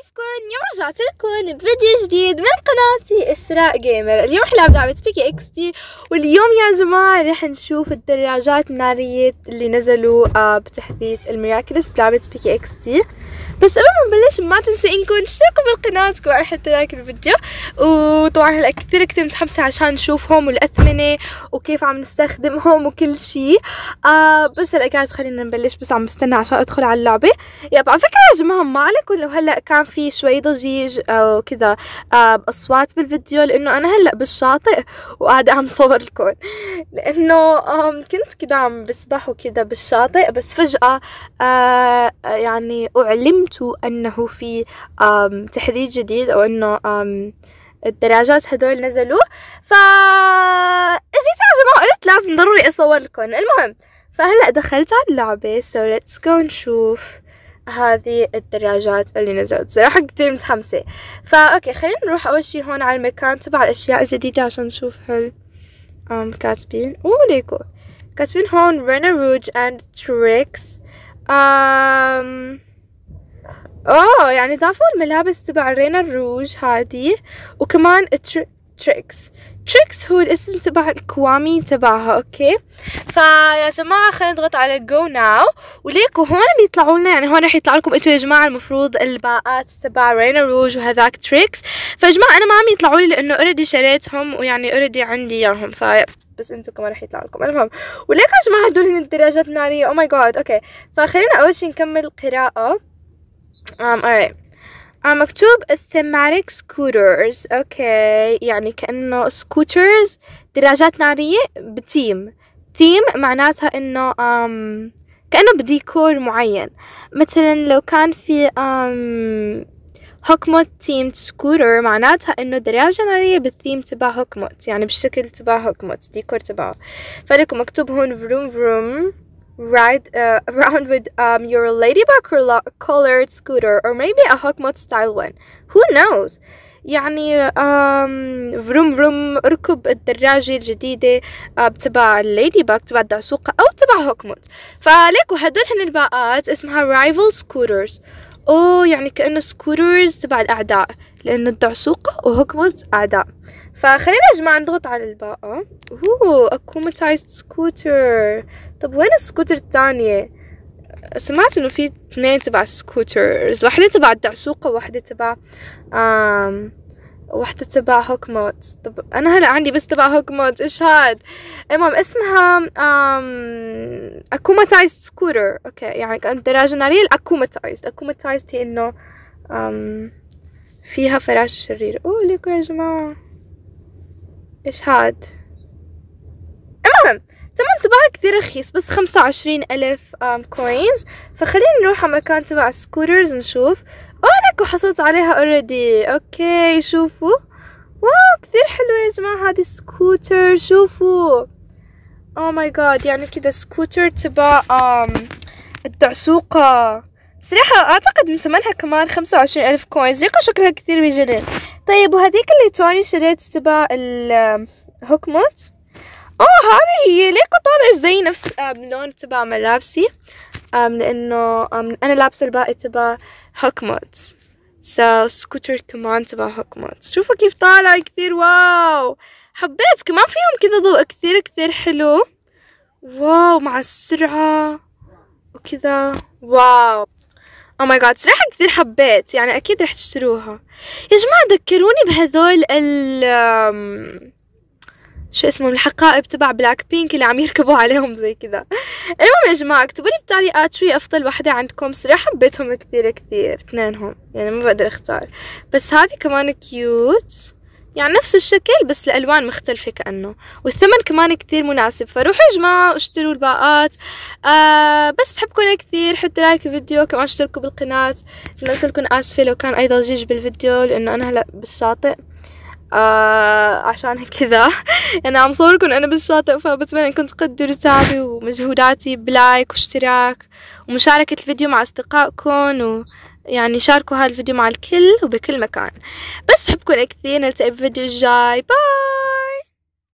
كيفكن اليوم رجعت لكم بفيديو جديد من قناتي اسراء جيمر اليوم رح نلعب لعبه بيكي اكس تي واليوم يا جماعه رح نشوف الدراجات الناريه اللي نزلوا آه، بتحديث الميراكلس بلعبه بيكي اكس تي بس قبل ما نبلش ما تنسوا انكم تشتركوا بالقناه وحطوا لايك الفيديو وطبعا هلا كثير كثير متحمسه عشان نشوفهم والاثمنه وكيف عم نستخدمهم وكل شيء آه بس هلا جايز خلينا نبلش بس عم بستنى عشان ادخل على اللعبه يب على فكره يا جماعه ما عليكم لو هلا كان في شوي ضجيج أو كذا آه، أصوات بالفيديو لأنه أنا هلأ بالشاطئ وقاعدة عم صور لكم لأنه كنت كذا عم بسبح وكذا بالشاطئ بس فجأة آه، يعني أعلمت أنه في تحديد جديد أو أنه الدراجات هدول نزلوا ف اجيت يا جماعة قلت لازم ضروري أصور لكم المهم فهلأ دخلت على اللعبة سو ليتس جو نشوف هذه الدراجات اللي نزلت صراحة كثير متحمسة فا اوكي خلينا نروح أول شي هون على المكان تبع الأشياء الجديدة عشان نشوف هل ام كاتبين أوه ليكو كاتبين هون رينا روج أند تريكس ام اوه يعني ضافوا الملابس تبع رينا روج هذه وكمان تريكس تريكس هو الاسم تبع الكوامي تبعها اوكي فيا جماعه خلينا نضغط على جو ناو وليكو هون بيطلعوا لنا يعني هون رح يطلع لكم انتم يا جماعه المفروض الباقات تبع رينا روج وهذاك تريكس فجماعة انا ما عم يطلعوا لي لانه اوريدي شريتهم ويعني اوريدي عندي اياهم ف بس انتم كمان رح يطلع لكم المهم وليكو يا جماعه هدول هن الدراجات الناريه او oh ماي جاد اوكي فخلينا اول شيء نكمل قراءه um, right. آه مكتوب الثماريك سكوترز اوكي يعني كأنه سكوترز دراجات نارية بتيم ثيم معناتها انه آم كأنه بديكور معين مثلا لو كان في آم هوكموت تيم سكوتر معناتها انه دراجة نارية بالثيم تبع هوكموت يعني بالشكل تبع هوكموت ديكور تبعه فلكم مكتوب هون فروم فروم ride uh, around with um, your ladybug colored scooter or maybe a Hawkmod style one who knows يعني um, فروم فروم اركب الدراجة الجديدة تبع الليدي باك تبع الدعسوقة أو تبع هوكموت فليكو هدول هن الباقات اسمها رايفل سكوترز أوه يعني كأنه سكوترز تبع الأعداء لأن الدعسوقة وهوكموز أعداء فخلينا يا جماعة نضغط على الباقة أوه أكوماتايز سكوتر طب وين السكوتر الثانية؟ سمعت إنه في اثنين تبع السكوترز واحدة تبع الدعسوقة وواحدة تبع آم وحدة تبع هوك مود طب أنا هلا عندي بس تبع هوك مود إيش هاد المهم اسمها أم أكوماتايزد سكوتر أوكي يعني كأن دراجة نارية الاكوماتايز اكوماتايز هي إنه أم فيها فراشة شرير أوه ليكو يا جماعة إيش هاد المهم تمن تبعها كثير رخيص بس خمسة وعشرين ألف كوينز فخلينا نروح على مكان تبع السكوترز نشوف لكم حصلت عليها اوريدي اوكي شوفوا واو كثير حلوة يا جماعة هذه سكوتر شوفوا او ماي جاد يعني كذا سكوتر تبع الدعسوقة صراحة أعتقد من ثمنها كمان خمسة وعشرين ألف كوينز ليكو شكلها كثير بجنن طيب وهذيك اللي توني شريت تبع الهوكموت اوه هذه هي ليكو طالع زي نفس اللون تبع ملابسي لأنه أنا لابسة الباقي تبع هوكموت سا سكوتر كمان تبع هوكمات شوفوا كيف طالع كثير واو حبيت كمان فيهم كذا ضوء كثير كثير حلو واو مع السرعة وكذا واو او oh ماي جاد صراحة كثير حبيت يعني اكيد رح تشتروها يا جماعة ذكروني بهذول ال شو اسمهم الحقائب تبع بلاك بينك اللي عم يركبوا عليهم زي كذا المهم يا جماعة اكتبوا لي بالتعليقات شو هي أفضل وحدة عندكم صراحة حبيتهم كثير كثير اثنينهم يعني ما بقدر اختار بس هذه كمان كيوت يعني نفس الشكل بس الألوان مختلفة كأنه والثمن كمان كثير مناسب فروحوا يا جماعة واشتروا الباقات آه بس بحبكم كثير حطوا لايك الفيديو كمان اشتركوا بالقناة زي ما لكم آسفة لو كان أي ضجيج بالفيديو لأنه أنا هلأ بالشاطئ آه عشان كذا يعني عم صوركم أنا بالشاطئ فبتمنى إنكم تقدروا تعبي ومجهوداتي بلايك واشتراك ومشاركة الفيديو مع أصدقائكم و... يعني شاركوا هذا الفيديو مع الكل وبكل مكان بس بحبكم كثير نلتقي بفيديو الجاي باي